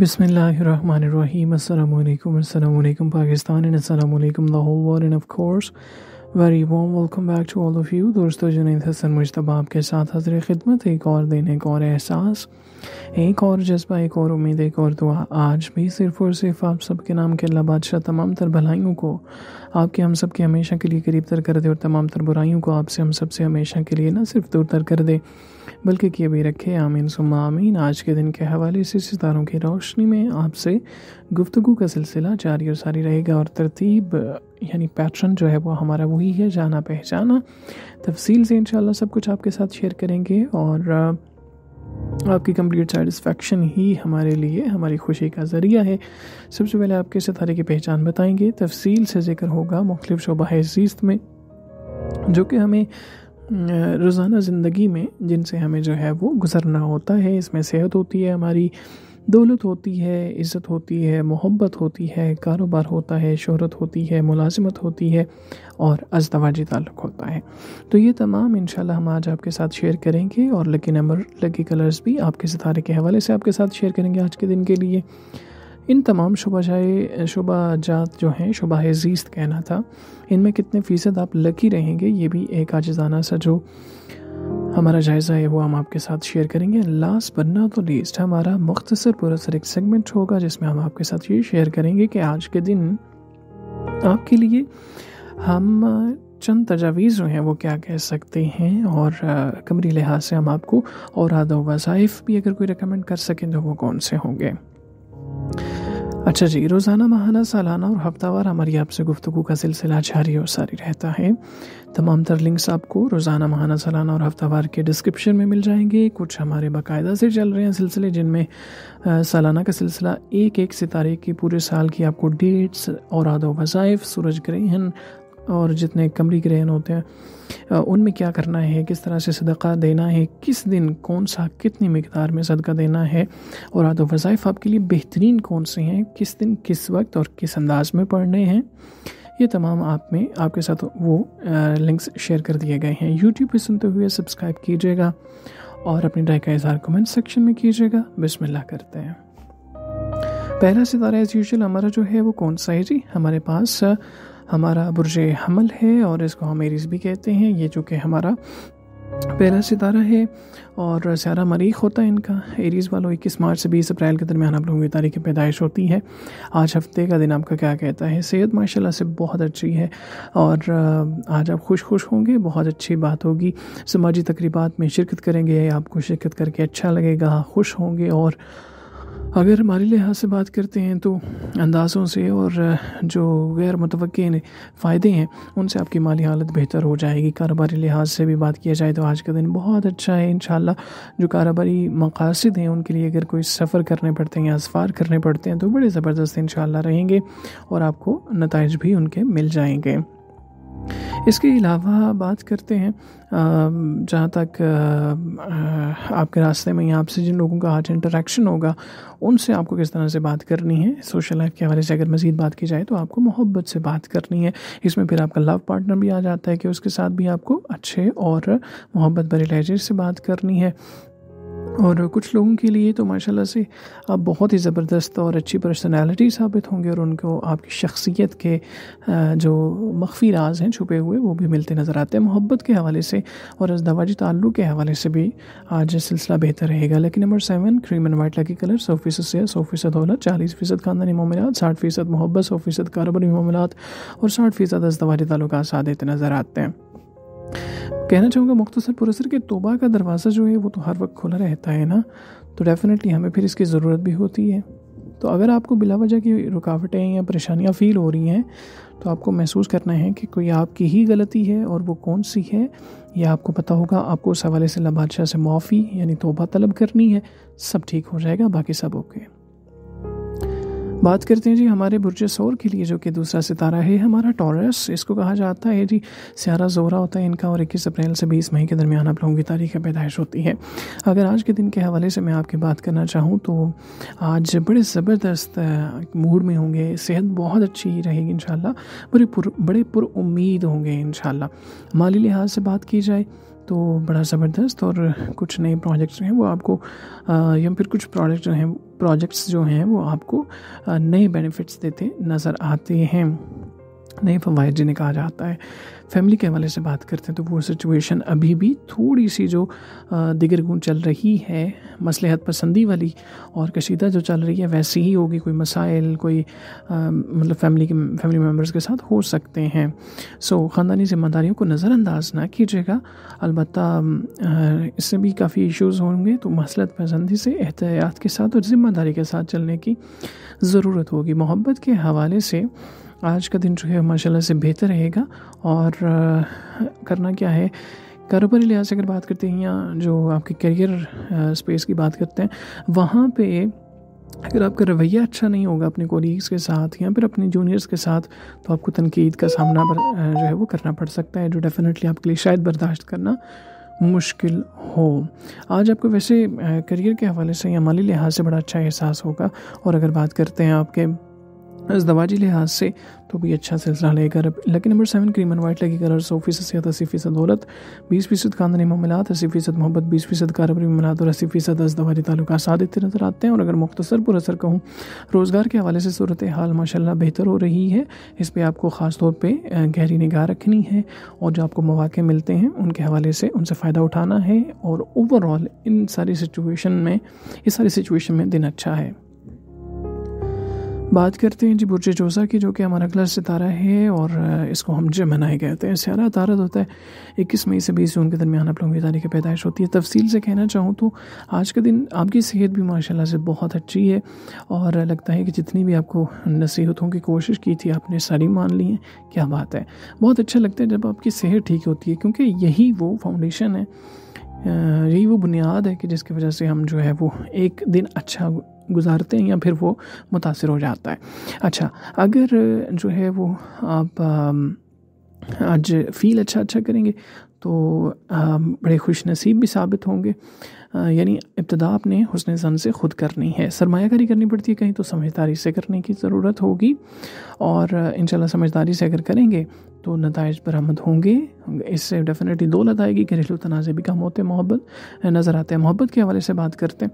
Bismillahirrahmanirrahim. Assalamualaikum. Assalamualaikum Pakistan and Assalamualaikum the whole world and of course very warm welcome back to all of you. दोस्तों जुनेद हसन मुशतबा आपके साथ हजर खिदमत एक और दिन एक और एहसास एक और जज्बा एक और उम्मीद एक और दुआ आज भी सिर्फ और सिर्फ आप सबके नाम के अल्लाह बादशाह तमाम तर भलाइयों को आपके हम सब के हमेशा के लिए करीब तर कर दे और तमाम तर बुराइयों को आपसे हम सब से हमेशा के लिए ना सिर्फ दूर तर कर दे बल्कि किए भी रखे आमीन सुम आमीन आज के दिन के हवाले से सितारों की रोशनी में आपसे गुफ्तु का सिलसिला जारी और सारी रहेगा और तरतीब यानी पैटर्न जो है वो हमारा वही है जाना पहचाना तफसील से इन सब कुछ आपके साथ शेयर करेंगे और आपकी कंप्लीट सेटिसफेक्शन ही हमारे लिए हमारी खुशी का ज़रिया है सबसे पहले आपके सितारे की पहचान बताएंगे तफसील से जिक्र होगा मुख्तु शोबा जीस्त में जो कि हमें रोज़ाना ज़िंदगी में जिनसे हमें जो है वो गुज़रना होता है इसमें सेहत होती है हमारी दौलत होती है इज़्ज़त होती है मोहब्बत होती है कारोबार होता है शहरत होती है मुलाजमत होती है और अजदवाजी ताल्लुक़ होता है तो ये तमाम इन हम आज आपके साथ शेयर करेंगे और लकी नंबर लकी कलर्स भी आपके सितारे के हवाले से आपके साथ शेयर करेंगे आज के दिन के लिए इन तमाम जाए शुबा जात जो हैं शुबा जीस्त कहना था इनमें कितने फ़ीसद आप लकी रहेंगे ये भी एक आजाना सा जो हमारा जायज़ा है वो हम आपके साथ शेयर करेंगे लास्ट ना तो लीस्ट हमारा मुख्तसर पूरा सर एक सेगमेंट होगा जिसमें हम आपके साथ ये शेयर करेंगे कि आज के दिन आपके लिए हम चंद तजावीज़ जो हैं वो क्या कह सकते हैं और कमरी लिहाज से हम आपको और आदो वज़ाइफ भी अगर कोई रिकमेंड कर सकें तो वो कौन से होंगे अच्छा जी रोज़ाना माहाना सालाना और हफ्तावार हमारी आपसे गुफ्तु का सिलसिला जारी और सारी रहता है तमाम तर लिंक्स आपको रोज़ाना माहाना सालाना और हफ्तावार के डिस्क्रिप्शन में मिल जाएंगे कुछ हमारे बाकायदा से चल रहे हैं सिलसिले जिनमें सालाना का सिलसिला एक एक सितारे के पूरे साल की आपको डेट्स और आदो वज़ाइफ सूरज ग्रहण और जितने कमरी ग्रहण होते हैं उनमें क्या करना है किस तरह से सदका देना है किस दिन कौन सा कितनी मकदार में सदका देना है और आदो वज़ाइफ आपके लिए बेहतरीन कौन से हैं किस दिन किस वक्त और किस अंदाज में पढ़ने हैं ये तमाम आप में आपके साथ वो लिंक्स शेयर कर दिए गए हैं यूट्यूब पर सुनते हुए सब्सक्राइब कीजिएगा और अपनी राय का इजहार कमेंट सेक्शन में कीजिएगा बिस्मिल्लाह करते हैं पहला सितारा एज़ यूजल हमारा जो है वो कौन सा है जी हमारे पास हमारा बुरज हमल है और इसको हम एरीज भी कहते हैं ये चूँकि हमारा पहला सितारा है और सारा मरीख होता है इनका एरीज़ वालों इक्कीस मार्च से बीस अप्रैल के दरमियान आप लोगों की तारीख पैदाइश होती है आज हफ्ते का दिन आपका क्या कहता है सेहत माशाल्लाह से बहुत अच्छी है और आज आप खुश खुश होंगे बहुत अच्छी बात होगी समाजी तकरीबा में शिरकत करेंगे आपको शिरकत करके अच्छा लगेगा खुश होंगे और अगर हमारे माली लिहाज से बात करते हैं तो अंदाज़ों से और जो गैर मुतव फ़ायदे हैं उनसे आपकी माली हालत बेहतर हो जाएगी कारोबारी लिहाज से भी बात किया जाए तो आज का दिन बहुत अच्छा है इन जो कारोबारी मकासद हैं उनके लिए अगर कोई सफ़र करने पड़ते हैं या असफ़ार करने पड़ते हैं तो बड़े ज़बरदस्त इन रहेंगे और आपको नतज भी उनके मिल जाएंगे इसके अलावा बात करते हैं जहाँ तक आपके रास्ते में या आपसे जिन लोगों का आज इंटरेक्शन होगा उनसे आपको किस तरह से बात करनी है सोशल लाइफ के हवाले से अगर मज़ीद बात की जाए तो आपको मोहब्बत से बात करनी है इसमें फिर आपका लव पार्टनर भी आ जाता है कि उसके साथ भी आपको अच्छे और मोहब्बत भरे लहजे से बात करनी है और कुछ लोगों के लिए तो माशाल्लाह से आप बहुत ही ज़बरदस्त और अच्छी पर्सनालिटी साबित होंगे और उनको आपकी शख्सियत के जो मख्फी राज हैं छुपे हुए वो भी मिलते नज़र आते हैं मोहब्बत के हवाले से और अजदवाजी ताल्लुक़ के हवाले से भी आज सिलसिला बेहतर रहेगा लेकिन number seven cream and white lucky colour सौ फीसद से सौ फीसद दौलत चालीस फीसद खानदानी मामलत साठ फीसद मोहब्बत सौ फीसद कारोबारी मामलात और साठ फीसद अजदवाजी ताल्लुक साथ देते नज़र आते हैं कहना चाहूँगा मुख्तसर पुरसर कि तोबा का दरवाज़ा जो है वो तो हर वक्त खुला रहता है ना तो डेफ़िनेटली हमें फिर इसकी ज़रूरत भी होती है तो अगर आपको बिला वजह की रुकावटें या परेशानियाँ फ़ील हो रही हैं तो आपको महसूस करना है कि कोई आपकी ही गलती है और वो कौन सी है या आपको पता होगा आपको उस हवाले से लबादशाह से माफ़ी यानी तोबा तलब करनी है सब ठीक हो जाएगा बाकी सब ओके बात करते हैं जी हमारे बुरज सौर के लिए जो कि दूसरा सितारा है हमारा टॉरस इसको कहा जाता है जी स्यारा जोरा होता है इनका और इक्कीस अप्रैल से बीस मई के दरमियान आप लोगों की तारीख पैदाइश होती है अगर आज के दिन के हवाले से मैं आपकी बात करना चाहूँ तो आज बड़े ज़बरदस्त मूड में होंगे सेहत बहुत अच्छी रहेगी इन शुरे पुर बड़े पुर उम्मीद होंगे इन माली लिहाज से बात की जाए तो बड़ा ज़बरदस्त और कुछ नए प्रोजेक्ट्स जो हैं वो आपको या फिर कुछ प्रोडक्ट जो हैं प्रोजेक्ट्स जो हैं वो आपको नए बेनिफिट्स देते नज़र आते हैं नए फवायद जिन्हें कहा जाता है फैमिली के हवाले से बात करते हैं तो वो सिचुएशन अभी भी थोड़ी सी जो दिगर गुण चल रही है मसलहत पसंदी वाली और कशीदा जो चल रही है वैसी ही होगी कोई मसाइल कोई मतलब फैमिली के फैमिली मेम्बर्स के साथ हो सकते हैं सो ख़ानदानी जिम्मेदारियों को नज़रअंदाज ना कीजिएगा अलबत् इससे भी काफ़ी इश्यूज़ होंगे तो मसलत पसंदी से एहतियात के साथ और ज़िम्मेदारी के साथ चलने की ज़रूरत होगी मोहब्बत के हवाले से आज का दिन जो है माशाल्लाह से बेहतर रहेगा और करना क्या है कारोबारी लिहाज से अगर बात करते हैं या जो आपके करियर स्पेस की बात करते हैं वहाँ पे अगर आपका रवैया अच्छा नहीं होगा अपने कोलीग्स के साथ या फिर अपने जूनियर्स के साथ तो आपको तनकीद का सामना जो है वो करना पड़ सकता है जो डेफ़िनेटली आपके लिए शायद बर्दाश्त करना मुश्किल हो आज आपको वैसे करियर के हवाले से या माली लिहाज से बड़ा अच्छा एहसास होगा और अगर बात करते हैं आपके दवाजी लिहाज से तो भी अच्छा सिलसिला लेकर lucky number seven cream and white lucky colour सौ फीसद सेहत अस्सी फीसद दौलत बीस फीसद खानदानी मामलात अस्सी फीसद मोहब्बत बीस फीसद कारोबारी मामलात और अस्सी फीसद अजदवाजी ताल्लुक सादित नजर आते हैं और अगर मुख्तसर असर कहूँ रोज़गार के हवाले से सूरत हाल माशाला बेहतर हो रही है इस पर आपको ख़ास तौर पर गहरी निगाह रखनी है और जो आपको मौाक़े मिलते हैं उनके हवाले से उनसे फ़ायदा उठाना है और ओवरऑल इन सारी सिचुएशन में इस सारी सिचुएशन में दिन अच्छा है बात करते हैं जी बुर्ज जोसा की जो कि हमारा अगला सितारा है और इसको हम गए थे हैं तारा तो होता है इक्कीस मई से बीस जून के दरमियान आप लोगों की तारीख पैदाइश होती है तफसील से कहना चाहूँ तो आज का दिन आपकी सेहत भी माशाल्लाह से बहुत अच्छी है और लगता है कि जितनी भी आपको नसीहतों की कोशिश की थी आपने सारी मान ली है क्या बात है बहुत अच्छा लगता है जब आपकी सेहत ठीक होती है क्योंकि यही वो फाउंडेशन है यही वो बुनियाद है कि जिसकी वजह से हम जो है वो एक दिन अच्छा गुजारते हैं या फिर वो मुतासर हो जाता है अच्छा अगर जो है वो आप आज फील अच्छा अच्छा करेंगे तो बड़े खुश नसीब भी साबित होंगे यानी इब्तदा आपने हसन सन से ख़ुद करनी है सरमाकारी करनी पड़ती है कहीं तो समझदारी से करने की ज़रूरत होगी और इन समझदारी से अगर करेंगे तो नतज बरामद होंगे इससे डेफिनेटली दौलत आएगी घरेलू तनाज़े भी कम होते मोहब्बत नज़र आते हैं मोहब्बत के हवाले से बात करते हैं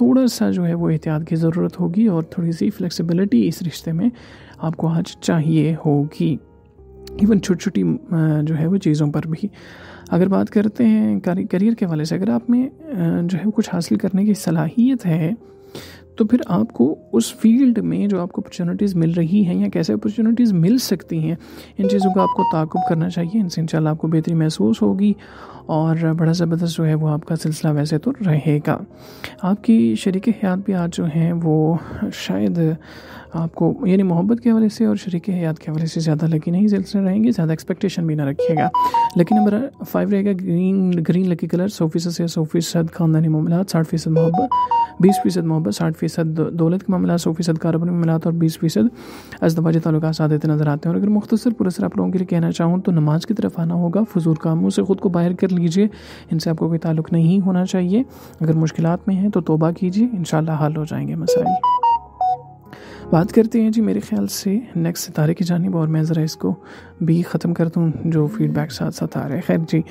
थोड़ा सा जो है वो एहतियात की ज़रूरत होगी और थोड़ी सी फ्लेक्सिबिलिटी इस रिश्ते में आपको आज चाहिए होगी इवन छोटी छोटी जो है वो चीज़ों पर भी अगर बात करते हैं करियर के हवाले से अगर आप में जो है कुछ हासिल करने की सलाहियत है तो फिर आपको उस फील्ड में जो आपको अपॉर्चुनिटीज़ मिल रही हैं या कैसे अपॉर्चुनिटीज़ मिल सकती हैं इन चीज़ों का आपको ताकुब करना चाहिए इनसे इन आपको बेहतरी महसूस होगी और बड़ा ज़बरदस्त जो है वो आपका सिलसिला वैसे तो रहेगा आपकी शर्क हयात भी आज जो हैं वो शायद आपको यानी मोहब्बत के हवाले से और शर्क हयात के हवाले से ज़्यादा लकी नहीं सिलसिले रहेंगे ज़्यादा एक्सपेक्टेशन भी ना रखिएगा लेकिन नंबर फाइव रहेगा ग्रीन ग्रीन लकी कलर सौ फीसद से सौ फीसद खानदानी मामला साठ फीसद मोहब्बत बीस फीसद मोहब्बत साठ फीसद दौलत के मामला सौ फीसद कारोबारी मामला और बीस फीसद अजदबाजी ताल्लुक आते नज़र आते हैं और अगर मुख्तर पुरस्तर आप लोगों के लिए कहना चाहूँ तो नमाज की तरफ आना होगा फजूल कामों से खुद को बाहर कर लीजिए इनसे आपको कोई ताल्लुक नहीं होना चाहिए अगर मुश्किल में हैं तो तोबा कीजिए इन हल हो जाएंगे मसाइल बात करते हैं जी मेरे ख्याल से नेक्स्ट सितारे की जानब और मैं ज़रा इसको भी ख़त्म कर दूँ जो फीडबैक साथ साथ आ रहे हैं खैर जी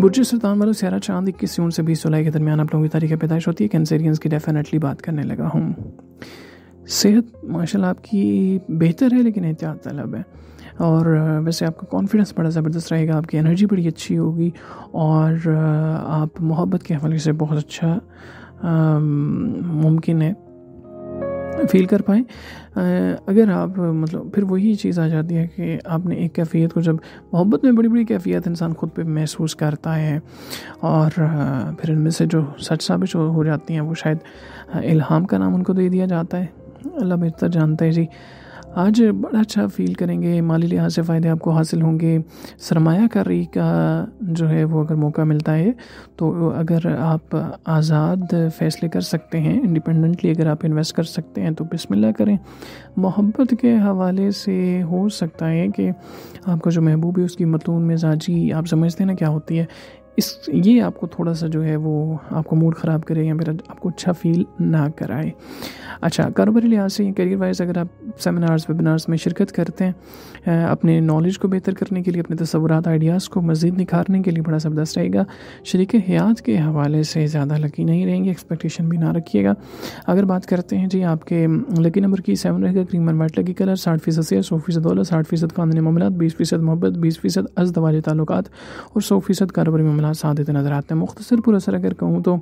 बुरज सुल्तान वालों सारा चांद इक्कीस जून से बीस जुलाई के दरमियान आप लोगों की तारीख पैदाइश होती है कैंसेरियंस की डेफिनेटली बात करने लगा हूँ सेहत माशाल्लाह आपकी बेहतर है लेकिन एहतियात तलब है और वैसे आपका कॉन्फिडेंस बड़ा ज़बरदस्त रहेगा आपकी एनर्जी बड़ी अच्छी होगी और आप मोहब्बत के हवाले से बहुत अच्छा मुमकिन है फील कर पाएँ अगर आप मतलब फिर वही चीज़ आ जाती है कि आपने एक कैफियत को जब मोहब्बत में बड़ी बड़ी कैफियत इंसान ख़ुद पे महसूस करता है और फिर इनमें से जो सच साबित हो जाती हैं वो शायद इल्हाम का नाम उनको दे दिया जाता है अल्लाह बेहतर जानता है जी आज बड़ा अच्छा फील करेंगे माली लिहाज से फ़ायदे आपको हासिल होंगे सरमाकारी का जो है वो अगर मौका मिलता है तो अगर आप आज़ाद फैसले कर सकते हैं इंडिपेंडेंटली अगर आप इन्वेस्ट कर सकते हैं तो बिस्मिल्लाह करें मोहब्बत के हवाले से हो सकता है कि आपका जो महबूब है उसकी मतून मिजाजी आप समझते हैं ना क्या होती है इस ये आपको थोड़ा सा जो है वो आपको मूड ख़राब करे या मेरा आपको अच्छा फील ना कराए अच्छा कारोबारी लिहाज से करियर वाइज अगर आप सेमिनार्स वेबिनार्स में शिरकत करते हैं अपने नॉलेज को बेहतर करने के लिए अपने तस्वूर आइडियाज़ को मज़ीद निखारने के लिए बड़ा ज़बरदस्त रहेगा शरीक हयात के हवाले से ज़्यादा लकी नहीं रहेंगे एक्सपेक्टेशन भी ना रखिएगा अगर बात करते हैं जी आपके लकी नंबर की सेवन रहेगा cream and white lucky colour साठ फीसद से सौ फीसद दौलत साठ फीसद कानूनी मामला बीस फीसद मोहब्बत बीस फीसद अज दवाजे ताल्लुक और सौ फीसद कारोबारी मामला हालात देते नज़र आते हैं मुख्तर असर अगर कहूँ तो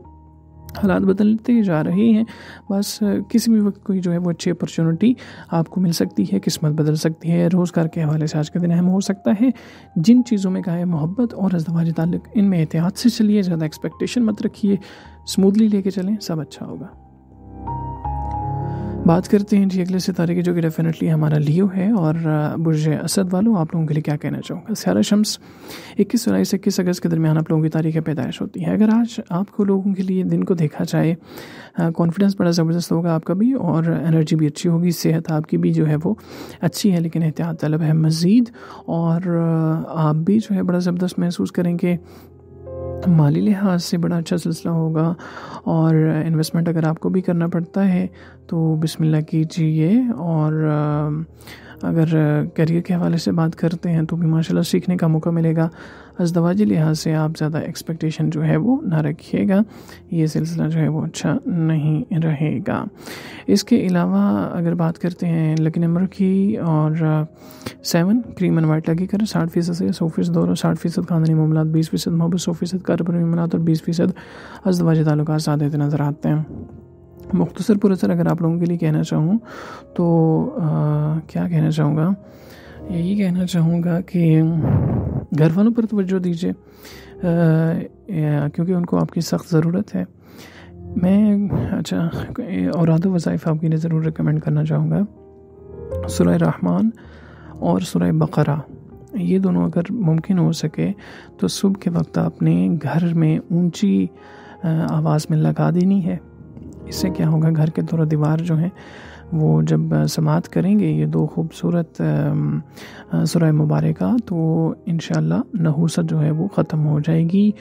हालात बदलते जा रहे हैं बस किसी भी वक्त कोई जो है वो अच्छी अपॉर्चुनिटी आपको मिल सकती है किस्मत बदल सकती है रोज़गार के हवाले से आज का दिन अहम हो सकता है जिन चीज़ों में कहा है मोहब्बत और अजदवाज ताल्लुक इनमें एहतियात से चलिए ज़्यादा एक्सपेक्टेशन मत रखिए स्मूथली लेके चलें सब अच्छा होगा बात करते हैं जी अगले सितारे की जो कि डेफिनेटली हमारा लियो है और बुरज असद वालों आप लोगों के लिए क्या कहना चाहूँगा सारा शम्स इक्कीस जुलाई से इक्कीस अगस्त के दरमियान आप लोगों की तारीख पैदाइश होती है अगर आज आपको लोगों के लिए दिन को देखा जाए कॉन्फिडेंस बड़ा ज़बरदस्त होगा आपका भी और एनर्जी भी अच्छी होगी सेहत आपकी भी जो है वो अच्छी है लेकिन एहतियात तलब है मज़ीद और आप भी जो है बड़ा ज़बरदस्त महसूस करेंगे माली लिहाज से बड़ा अच्छा सिलसिला होगा और इन्वेस्टमेंट अगर आपको भी करना पड़ता है तो बिस्मिल्लाह कीजिए और अगर करियर के हवाले से बात करते हैं तो भी माशाल्लाह सीखने का मौका मिलेगा अजदवाजी लिहाज से आप ज़्यादा एक्सपेक्टेशन जो है वो ना रखिएगा ये सिलसिला जो है वो अच्छा नहीं रहेगा इसके अलावा अगर बात करते हैं लकी नंबर की और सेवन क्रीम एंड वाइट लगी कर साठ फ़ीसद से सौ फीसद और साठ फ़ीसद खानदानी मामला बीस फ़ीसद मोहब्बत सौ फ़ीसद कारोबारी मामला और बीस फ़ीसद अजदवाजी तल्लक सादे नज़र आते हैं मुख्तसर पूरा अगर आप लोगों के लिए कहना चाहूँ तो आ, क्या कहना चाहूँगा यही कहना चाहूँगा कि घर वालों पर तोज्जो दीजिए क्योंकि उनको आपकी सख्त ज़रूरत है मैं अच्छा और आदो वज़ाइफ आपके लिए ज़रूर रिकमेंड करना चाहूँगा सुरह रहमान और सुरह बकरा ये दोनों अगर मुमकिन हो सके तो सुबह के वक्त आपने घर में ऊंची आवाज़ में लगा देनी है इससे क्या होगा घर के दोनों दीवार जो हैं वो जब समात करेंगे ये दो खूबसूरत सुरह मुबारक तो इन नहूसत जो है वो ख़त्म हो जाएगी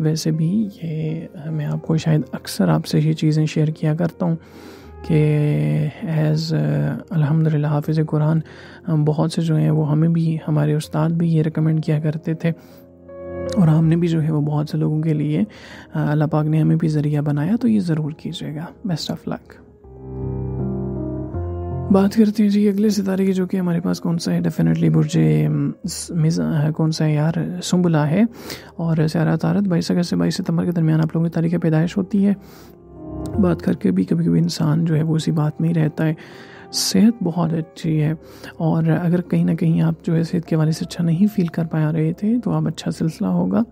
वैसे भी ये मैं आपको शायद अक्सर आपसे ये चीज़ें शेयर किया करता हूँ कि एज़ अलहमदिल्ला हाफिज़ कुरान बहुत से जो हैं वो हमें भी हमारे उस्ताद भी ये रिकमेंड किया करते थे और हमने भी जो है वो बहुत से लोगों के लिए अल्लाह पाक ने हमें भी ज़रिया बनाया तो ये ज़रूर कीजिएगा बेस्ट ऑफ लक बात करते हैं जी अगले सितारे की जो कि हमारे पास कौन सा है डेफिनेटली बुरजे मिज़ा है कौन सा है यार सुम्बला है और सारा तारत बाईस अगस्त से बाईस सितंबर के दरमियान आप लोगों की तारीख पैदाइश होती है बात करके भी कभी कभी इंसान जो है वो उसी बात में ही रहता है सेहत बहुत अच्छी है और अगर कहीं ना कहीं आप जो है सेहत के हवाले से अच्छा नहीं फील कर पा रहे थे तो आप अच्छा सिलसिला होगा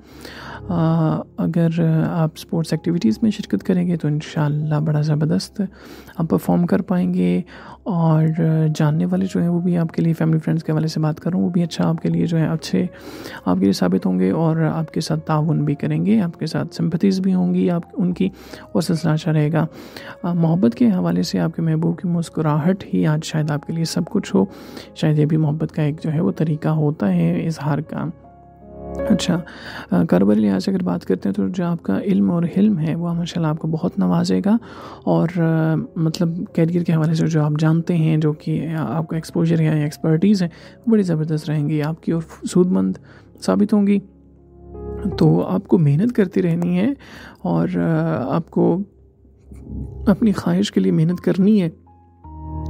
आ, अगर आप स्पोर्ट्स एक्टिविटीज़ में शिरकत करेंगे तो इन बड़ा ज़बरदस्त आप परफॉर्म कर पाएंगे और जानने वाले जो हैं वो भी आपके लिए फैमिली फ्रेंड्स के हवाले से बात करूँ वो भी अच्छा आपके लिए जो है अच्छे आपके लिए साबित होंगे और आपके साथ ताउन भी करेंगे आपके साथ सिम्पतीज़ भी होंगी आप उनकी और सिलसिला अच्छा रहेगा मोहब्बत के हवाले से आपके महबूब की मुस्कुराहट ही आज शायद आपके लिए सब कुछ हो शायद ये भी मोहब्बत का एक जो है वो तरीका होता है इजहार का अच्छा कारोबारी लिहाज से अगर बात करते हैं तो जो आपका इल्म और हिल्म है वो माशा आपको बहुत नवाजेगा और आ, मतलब कैरियर के हवाले से जो आप जानते हैं जो कि आपका एक्सपोजर है या एक्सपर्टीज़ है बड़ी ज़बरदस्त रहेंगी आपकी और सूदमंद साबित होंगी तो आपको मेहनत करती रहनी है और आपको अपनी ख्वाहिश के लिए मेहनत करनी है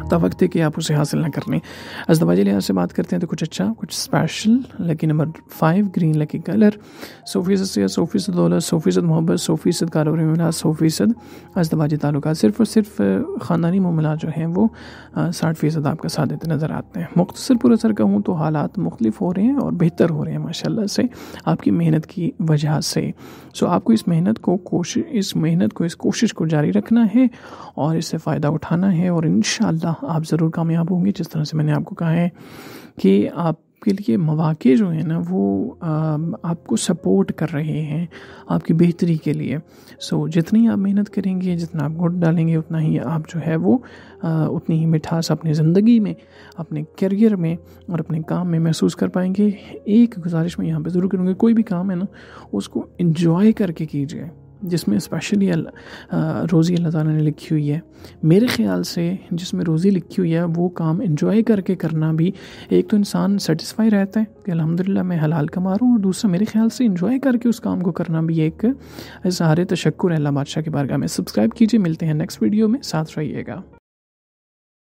पुख्ता वक्त है कि आप उसे हासिल ना कर लें अस्तबाजी लिहाज से बात करते हैं तो कुछ अच्छा कुछ special lucky number five green lucky colour सौ फीसद से सौ फीसद दौलत सौ फीसद मोहब्बत सौ फीसद कारोबारी मामला सौ फीसद अस्तबाजी ताल्लुक सिर्फ और सिर्फ ख़ानदानी मामला जो हैं वो साठ फ़ीसद आपका साथ देते नज़र आते हैं मुख्तर पूरा सर कहूँ तो हालात मुख्तफ हो रहे हैं और बेहतर हो रहे हैं माशा से आपकी मेहनत की वजह से सो आपको इस मेहनत को कोशिश इस मेहनत को इस कोशिश को जारी रखना है और इससे फ़ायदा उठाना है और इन आप ज़रूर कामयाब होंगे जिस तरह से मैंने आपको कहा है कि आप आपके लिए मौाक़े जो हैं ना वो आपको सपोर्ट कर रहे हैं आपकी बेहतरी के लिए सो so, जितनी आप मेहनत करेंगे जितना आप गुड डालेंगे उतना ही आप जो है वो आ, उतनी ही मिठास अपनी ज़िंदगी में अपने करियर में और अपने काम में महसूस कर पाएंगे एक गुजारिश मैं यहाँ पे ज़रूर करूँगी कोई भी काम है ना उसको इन्जॉय करके कीजिए जिसमें स्पेशली रोज़ी अल्लाह ताला ने लिखी हुई है मेरे ख़्याल से जिसमें रोज़ी लिखी हुई है वो काम इन्जॉय करके करना भी एक तो इंसान सेटिस्फाई रहता है कि अलहमदिल्ला मैं हलाल कमा रहा हूँ और दूसरा मेरे ख्याल से इन्जॉय करके उस काम को करना भी एक इजहार तशक्र अल्लाह बादशाह के बारगाह में सब्सक्राइब कीजिए मिलते हैं नेक्स्ट वीडियो में साथ रहिएगा